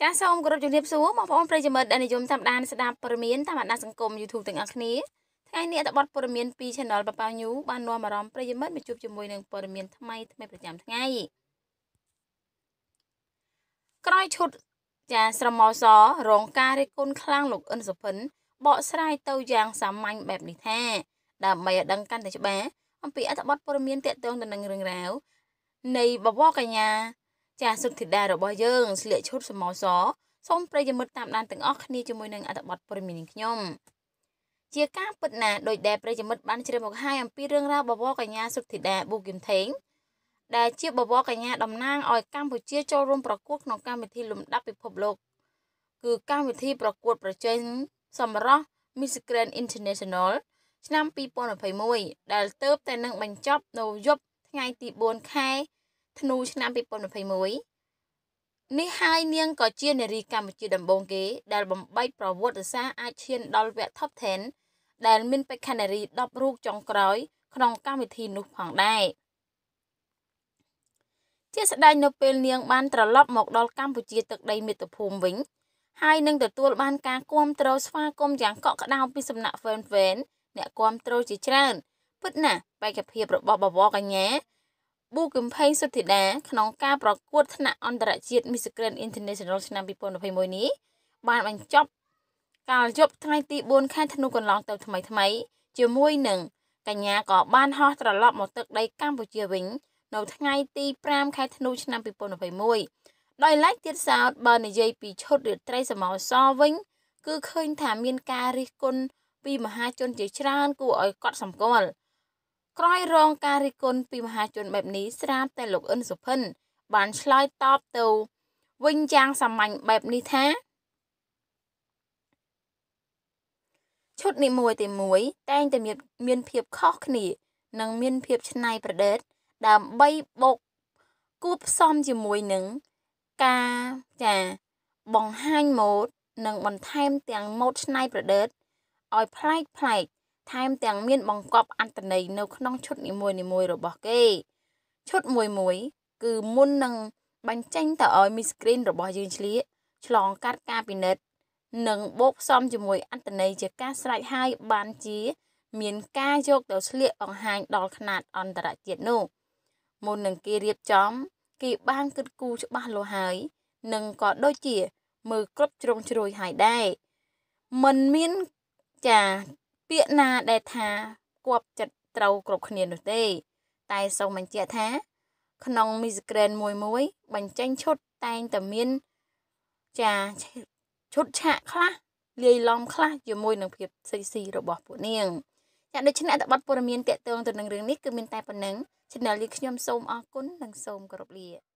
ចាសសូមគោរពជំរាបសួរបងប្អូនប្រិយមិត្តដែលនិយមតាមដានស្ដាប់ព័ត៌មានតាមបណ្ដាសង្គម YouTube ទាំងអស់គ្នាថ្ងៃនេះអត្ថបទព័ត៌មានពី Channel ប៉ាប៉ាញូបាននាំអារម្មណ៍ប្រិយមិត្តមកជួបជាមួយនឹងព័ត៌មានថ្មីថ្មីប្រចាំថ្ងៃក្រោយឈុតចាស្រមោសរងការរិះគន់ខ្លាំងលោកអ៊ុនសុភិនបកស្រាយទៅយ៉ាងសាមញ្ញបែបនេះថា ដើម្បីឲ្យដឹងកាន់តែច្បាស់អំពីអត្ថបទព័ត៌មានតកតងទៅនឹងរឿងរ៉ាវនៃបវរកញ្ញាចាសុខធីតារបស់យើងស្លៀកឈុតសមោសសូមប្រិយមិត្តតាមដានទាំងអស់គ្នាជាមួយនឹងអត្ថបទព័ត៌មាននេះខ្ញុំជាការពិតណាដោយដែលប្រិយមិត្តបានជ្រាបមកហើយអំពីរឿងរ៉ាវបវរកញ្ញាសុខធីតាប៊ូគឹមថេង ដែលជាបវរកញ្ញាតំណាងឲ្យកម្ពុជា ចូលរួមប្រកួតក្នុងកម្មវិធីលំដាប់ពិភពលោកគឺកម្មវិធីប្រកួតប្រជែងសម្រាប់ Miss Grand International ឆ្នាំ2021ដែលទៅតែនឹងបញ្ចប់នៅយប់ថ្ងៃ ទី4ខែធ្នូឆ្នាំ2021នេះហើយនាងក៏ជានារីកម្ពុជាដំបូងគេ ដែលបំបែកប្រវត្តិសាស្ត្រអាចឈានដល់វគ្គ Top 10ដែលមានបេក្ខនារី10រូបចុងក្រោយក្នុងកម្មវិធីនោះផងដែរជាស្ដេចនៅពេលនាង បានត្រឡប់មកដល់កម្ពុជាទឹកដីមាតុភូមិវិញហើយនឹងទទួលបាន ការគាំទ្រស្វាគមន៍យ៉ាងកក់ក្ដៅពីសំណាក់ Fan Fan អ្នកគាំទ្រជាច្រើនពិតណាស់បេក្ខភាពរបស់បវរកញ្ញាប៊ូគឹមផេងសុធីតាក្នុងការប្រកួតថ្នាក់អន្តរជាតិ Miss Grand International ឆ្នាំ2021នេះបានបញ្ចប់កាលយប់ថ្ងៃទី4ខែធ្នូកន្លងទៅថ្មីថ្មីជាមួយនឹងកញ្ញាក៏បានហោះត្រឡប់មកទឹកដីកម្ពុជាវិញនៅថ្ងៃទី5ខែធ្នូឆ្នាំ2021ដោយឡែកទៀតសោតបើនិយាយពីឈុតរាត្រីសមោសវិញគឺឃើញថាមានការរិះគន់ពីមហាជនជាច្រើនគួរឲ្យកត់សម្គាល់ក្រោយរងការរិះគន់ពីមហាជនបែបនេះស្រាប់តែលោកអ៊ុនសុផិនបានឆ្លើយតបទៅ វិញយ៉ាងសាមញ្ញបែបនេះថាឈុតនីមួយទីមួយតែងតែមានភាពខុសគ្នានិងមានភាពឆ្នៃប្រឌិតដើម្បីបកគួបផ្សំជាមួយនឹងការចាបង្ហាញម៉ូដនិងបន្ថែមទាំងម៉ូដឆ្នៃប្រឌិតឲ្យប្លែកប្លែកថែមទាំងមានបង្កប់អត្តន័យនៅក្នុងឈុតនីមួយៗរបស់គេឈុតមួយមួយ គឺមុននឹងបញ្ចេញទៅឲ្យ Miss Screen របស់យើងឆ្លៀកឆ្លងកាត់ការពិនិត្យនិងបូកផ្សំជាមួយអត្តន័យជាការស្រេចហើយបានជា មានការយកទៅឆ្លៀកបង្ហាញ ដល់ຂະຫນາດអន្តរជាតិនោះ មុននឹងគេរៀបចំគេបានគិតគូរច្បាស់លាស់ហើយនិងក៏ដូចជា មើលគ្រប់ជ្រុងជ្រោយហើយដែរมันមានចាពាក្យណាដែលថាគប់ចិត្តត្រូវគ្រប់គ្នានោះទេ តែសូមបញ្ជាក់ថា ក្នុង Misgrain មួយមួយបញ្ចេញឈុតតែងតែមានចាឈុតឆាកខ្លះលាយឡំខ្លះជាមួយនឹងភាពសិចស៊ីរបស់ពួកនាងចាដូច្នេះអត្ថបទព័ត៌មានតកតងទៅនឹងរឿងនេះគឺមានតែប៉ុណ្ណឹង Channel លីខ្ញុំសូមអរគុណនិងសូមគោរពលា